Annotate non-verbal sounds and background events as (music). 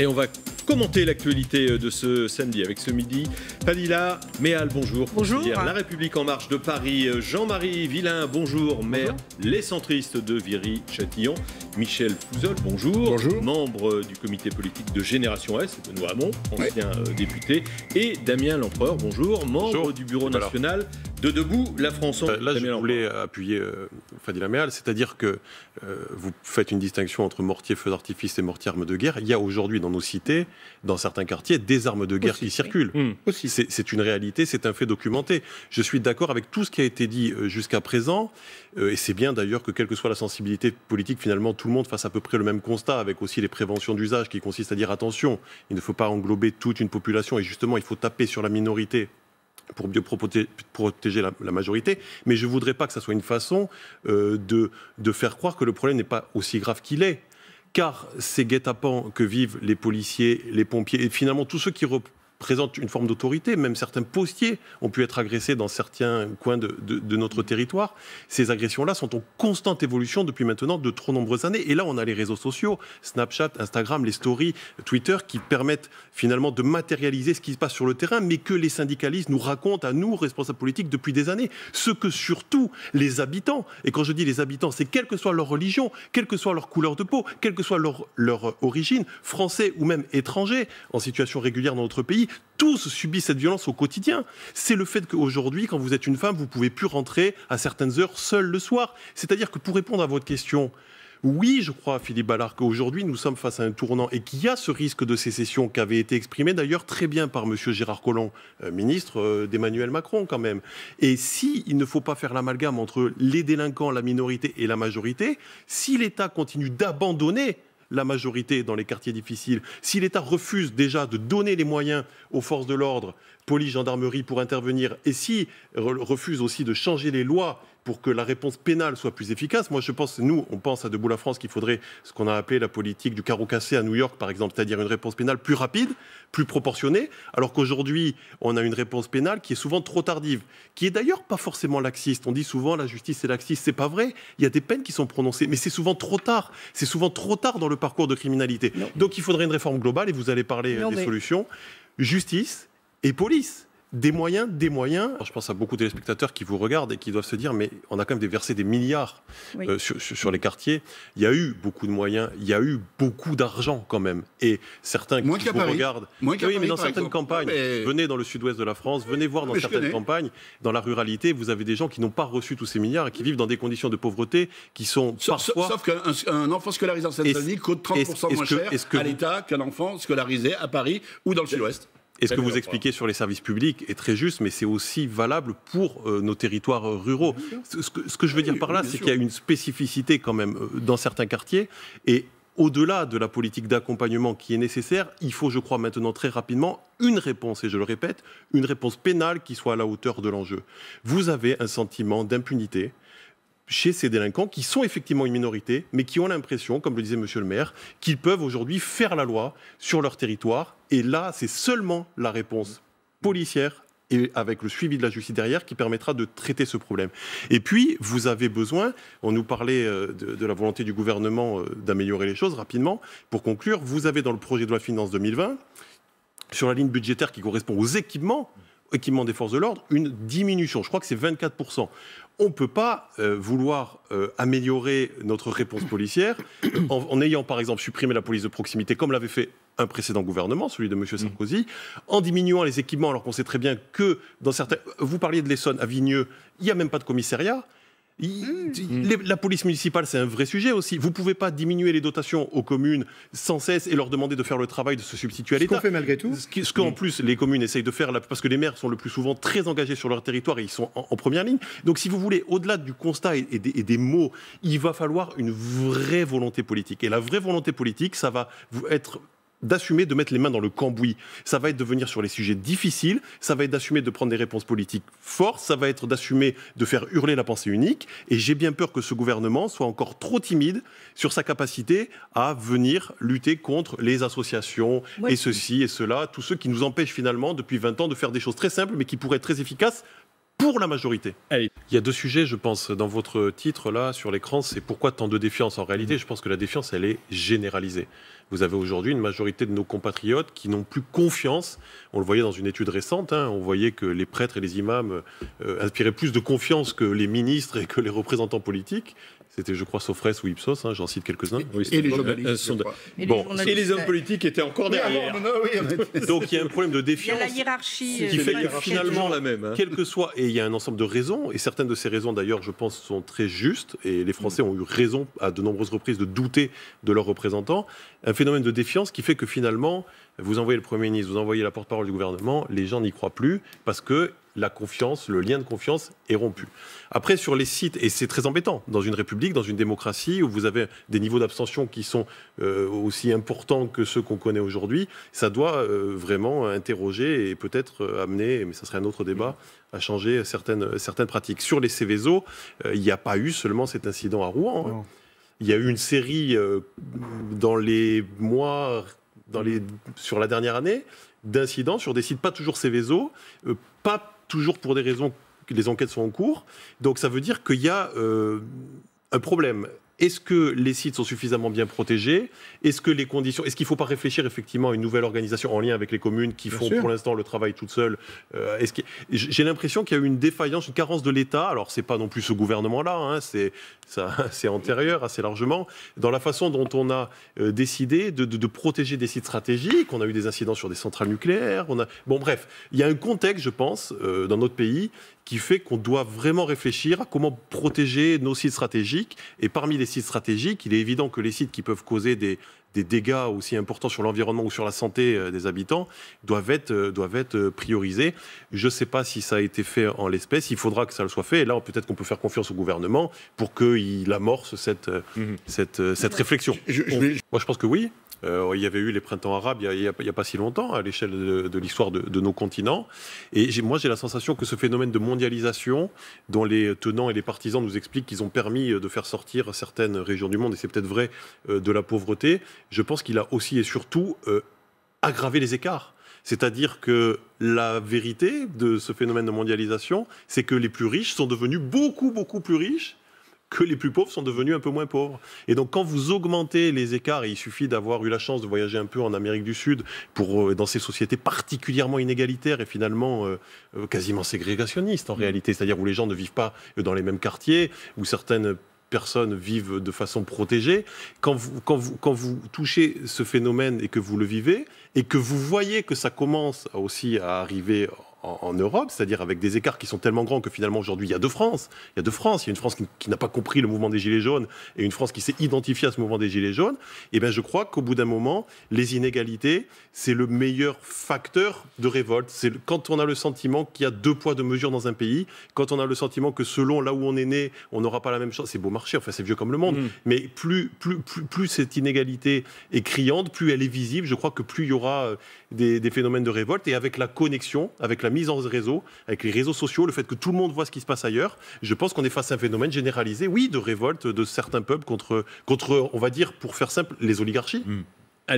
Et on va commenter l'actualité euh, de ce samedi avec ce midi. Padilla, Méal, bonjour. Bonjour. La République en marche de Paris, euh, Jean-Marie Villain, bonjour. Maire, les centristes de Viry-Châtillon. Michel Fouzol, bonjour. Bonjour. Membre euh, du comité politique de Génération S, Benoît Hamon, ancien député. Et Damien L'Empereur, bonjour. Membre du bureau national. De debout, la France. En... Euh, là, je voulais euh, appuyer euh, Fadil c'est-à-dire que vous faites une distinction entre mortier, feu d'artifice et mortier, armes de guerre. Il y a aujourd'hui dans nos cités, dans certains quartiers, des armes de guerre qui circulent. Hmm. C'est une réalité, c'est un fait documenté. Je suis d'accord avec tout ce qui a été dit jusqu'à présent, et c'est bien d'ailleurs que quelle que soit la sensibilité politique, finalement, tout le monde fasse à peu près le même constat, avec aussi les préventions d'usage qui consistent à dire attention, il ne faut pas englober toute une population, et justement, il faut taper sur la minorité pour mieux protéger, la, majorité, mais je ne voudrais pas que ça soit une façon euh, de, faire croire que le problème n'est pas aussi grave qu'il est car ces guet-apens que vivent les policiers, les pompiers et finalement tous ceux qui, présente une forme d'autorité. Même certains postiers ont pu être agressés dans certains coins de, de, notre territoire. Ces agressions-là sont en constante évolution depuis maintenant de trop nombreuses années. Et là, on a les réseaux sociaux, Snapchat, Instagram, les stories, Twitter, qui permettent finalement de matérialiser ce qui se passe sur le terrain, mais que les syndicalistes nous racontent à nous, responsables politiques, depuis des années. Ce que surtout les habitants, et quand je dis les habitants, c'est quelle que soit leur religion, quelle que soit leur couleur de peau, quelle que soit leur, leur origine, français ou même étranger, en situation régulière dans notre pays, tous subissent cette violence au quotidien. C'est le fait qu'aujourd'hui, quand vous êtes une femme, vous pouvez plus rentrer à certaines heures seule le soir. C'est-à-dire que pour répondre à votre question, oui, je crois, Philippe Ballard, qu'aujourd'hui, nous sommes face à un tournant et qu'il y a ce risque de sécession qui avait été exprimé d'ailleurs très bien par M. Gérard Collomb, euh, ministre euh, d'Emmanuel Macron quand même. Et si ne faut pas faire l'amalgame entre les délinquants, la minorité et la majorité, si l'État continue d'abandonner la majorité dans les quartiers difficiles, si l'État refuse déjà de donner les moyens aux forces de l'ordre police, gendarmerie pour intervenir, et si refuse aussi de changer les lois pour que la réponse pénale soit plus efficace. Moi, je pense, nous, on pense à Debout la France qu'il faudrait ce qu'on a appelé la politique du carreau cassé à New York, par exemple, c'est-à-dire une réponse pénale plus rapide, plus proportionnée, alors qu'aujourd'hui, on a une réponse pénale qui est souvent trop tardive, qui est d'ailleurs pas forcément laxiste. On dit souvent la justice est laxiste, c'est pas vrai. Il y a des peines qui sont prononcées, mais c'est souvent trop tard. C'est souvent trop tard dans le parcours de criminalité. Donc, il faudrait une réforme globale, et vous allez parler euh, des solutions. Justice, et police des moyens, des moyens. je pense à beaucoup de téléspectateurs qui vous regardent et qui doivent se dire, mais on a quand même versé des milliards euh, sur, les quartiers. Il y a eu beaucoup de moyens, il y a eu beaucoup d'argent quand même. Et certains qui vous regardent, oui, mais dans certaines campagnes, venez dans le sud-ouest de la France, venez voir dans certaines campagnes, dans la ruralité, vous avez des gens qui n'ont pas reçu tous ces milliards et qui vivent dans des conditions de pauvreté qui sont sauf, parfois... Sauf qu'un enfant scolarisé en Seine-Saint-Denis coûte 30% moins cher à l'État qu'un enfant scolarisé à Paris ou dans le sud-ouest. Et ce que vous expliquez sur les services publics est très juste, mais c'est aussi valable pour euh, nos territoires euh, ruraux. Ce que, je veux dire par là, c'est qu'il y a une spécificité quand même euh, dans certains quartiers. Et au-delà de la politique d'accompagnement qui est nécessaire, il faut, je crois, maintenant très rapidement une réponse, et je le répète, une réponse pénale qui soit à la hauteur de l'enjeu. Vous avez un sentiment d'impunité chez ces délinquants qui sont effectivement une minorité, mais qui ont l'impression, comme le disait Monsieur le maire, qu'ils peuvent aujourd'hui faire la loi sur leur territoire. Et là, c'est seulement la réponse policière et avec le suivi de la justice derrière qui permettra de traiter ce problème. Et puis, vous avez besoin, on nous parlait euh, de, de la volonté du gouvernement euh, d'améliorer les choses rapidement, pour conclure, vous avez dans le projet de loi finance 2020, sur la ligne budgétaire qui correspond aux équipements, équipement des forces de l'ordre, une diminution. Je crois que c'est 24%. On ne peut pas euh, vouloir euh, améliorer notre réponse policière en, ayant, par exemple, supprimé la police de proximité, comme l'avait fait un précédent gouvernement, celui de M. Mm. Sarkozy, en diminuant les équipements, alors qu'on sait très bien que dans certains... Vous parliez de l'Essonne, à Vigneux, il n'y a même pas de commissariat. Hmm. Hmm. la police municipale, c'est un vrai sujet aussi. Vous ne pouvez pas diminuer les dotations aux communes sans cesse et leur demander de faire le travail de se substituer à l'État. Ce qu'on fait malgré tout. Ce qu'en plus les communes essayent de faire, parce que les maires sont le plus souvent très engagés sur leur territoire et ils sont en, première ligne. Donc si vous voulez, au-delà du constat et, des, et, des, mots, il va falloir une vraie volonté politique. Et la vraie volonté politique, ça va vous être d'assumer de mettre les mains dans le cambouis. Ça va être de venir sur les sujets difficiles, ça va être d'assumer de prendre des réponses politiques fortes, ça va être d'assumer de faire hurler la pensée unique. Et j'ai bien peur que ce gouvernement soit encore trop timide sur sa capacité à venir lutter contre les associations et ceci et cela, tous ceux qui nous empêchent finalement depuis 20 ans de faire des choses très simples mais qui pourraient être très efficaces pour la majorité. Il y a deux sujets, je pense, dans votre titre là sur l'écran, c'est pourquoi tant de défiance. En réalité, mm. je pense que la défiance, elle est généralisée. Vous avez aujourd'hui une majorité de nos compatriotes qui n'ont plus confiance. On le voyait dans une étude récente, hein. on voyait que les prêtres et les imams euh, inspiraient plus de confiance que les ministres et que les représentants politiques. C'était, je crois, Sofres ou Ipsos, hein, j'en cite quelques-uns. et, les euh, euh, et les hommes politiques étaient encore derrière. Donc il y a un problème de défiance. Il y a la hiérarchie. Qui euh, fait finalement, la même. Quel que soit, et il y a un ensemble de raisons, et certaines de ces raisons d'ailleurs, je pense, sont très justes, et les Français ont eu raison à de nombreuses reprises de douter de leurs représentants, un phénomène de défiance qui fait que finalement, vous envoyez le Premier ministre, vous envoyez la porte-parole du gouvernement, les gens n'y croient plus parce que la confiance, le lien de confiance est rompu. Après, sur les sites, et c'est très embêtant, dans une république, dans une démocratie, où vous avez des niveaux d'abstention qui sont euh, aussi importants que ceux qu'on connaît aujourd'hui, ça doit euh, vraiment interroger et peut-être euh, amener, mais ça serait un autre débat, à changer certaines, certaines pratiques. Sur les Céveso, il n'y a pas eu seulement cet incident à Rouen. Hein. Il y a eu une série dans les mois, dans les, sur la dernière année, d'incidents sur des sites pas toujours Céveso, pas toujours pour des raisons que les enquêtes sont en cours. Donc ça veut dire qu'il y a euh, un problème. Est-ce que les sites sont suffisamment bien protégés Est-ce que les conditions Est-ce qu'il ne faut pas réfléchir effectivement à une nouvelle organisation en lien avec les communes qui font pour l'instant le travail toute seule euh, J'ai l'impression qu'il y a eu une défaillance, une carence de l'État. Alors c'est pas non plus ce gouvernement-là, hein, (laughs) c'est antérieur assez largement dans la façon dont on a euh, décidé de, protéger des sites stratégiques. On a eu des incidents sur des centrales nucléaires. On bon bref, il y a un contexte, je pense, euh, dans notre pays qui fait qu'on doit vraiment réfléchir à comment protéger nos sites stratégiques. Et parmi les sites stratégiques, il est évident que les sites qui peuvent causer des, des dégâts aussi importants sur l'environnement ou sur la santé euh, des habitants doivent être, euh, doivent être euh, priorisés. Je ne sais pas si ça a été fait en l'espèce. Il faudra que ça le soit fait. Et là, peut-être qu'on peut faire confiance au gouvernement pour qu'il amorce cette, mhm. cette, cette réflexion. Moi, je pense que oui. Euh, il y avait eu les printemps arabes il n'y a, pas si longtemps à l'échelle de, l'histoire de, nos continents. Et moi, j'ai la sensation que ce phénomène de mondialisation, dont les tenants et les partisans nous expliquent qu'ils ont permis euh, de faire sortir certaines régions du monde, et c'est peut-être vrai, euh, de la pauvreté, je pense qu'il a aussi et surtout aggravé les écarts. C'est-à-dire que la vérité de ce phénomène de mondialisation, c'est que les plus riches sont devenus beaucoup, beaucoup plus riches que les plus pauvres sont devenus un peu moins pauvres. Et donc quand vous augmentez les écarts, et il suffit d'avoir eu la chance de voyager un peu en Amérique du Sud pour euh, dans ces sociétés particulièrement inégalitaires et finalement euh, euh, quasiment ségrégationnistes en mm. réalité, c'est-à-dire où les gens ne vivent pas dans les mêmes quartiers, où certaines personnes vivent de façon protégée, quand vous touchez ce phénomène et que vous le vivez, et que vous voyez que ça commence aussi à arriver en, Europe, c'est-à-dire avec des écarts qui sont tellement grands que finalement aujourd'hui il y a deux France, il y a deux France, il y a une France qui, n'a pas compris le mouvement des Gilets jaunes et une France qui s'est identifiée à ce mouvement des Gilets jaunes, et eh bien je crois qu'au bout d'un moment, les inégalités, c'est le meilleur facteur de révolte. C'est quand on a le sentiment qu'il y a deux poids, deux mesures dans un pays, quand on a le sentiment que selon là où on est né, on n'aura pas la même chance, c'est beau marché, enfin c'est vieux comme le monde, mm. mais plus, plus, plus, cette inégalité est criante, plus elle est visible, je crois que plus il y aura euh, des, des phénomènes de révolte, et avec la connexion, avec la mise en réseau, avec les réseaux sociaux, le fait que tout le monde voit ce qui se passe ailleurs, je pense qu'on est face à un phénomène généralisé, oui, de révolte de certains peuples contre, contre on va dire, pour faire simple, les oligarchies. Hmm.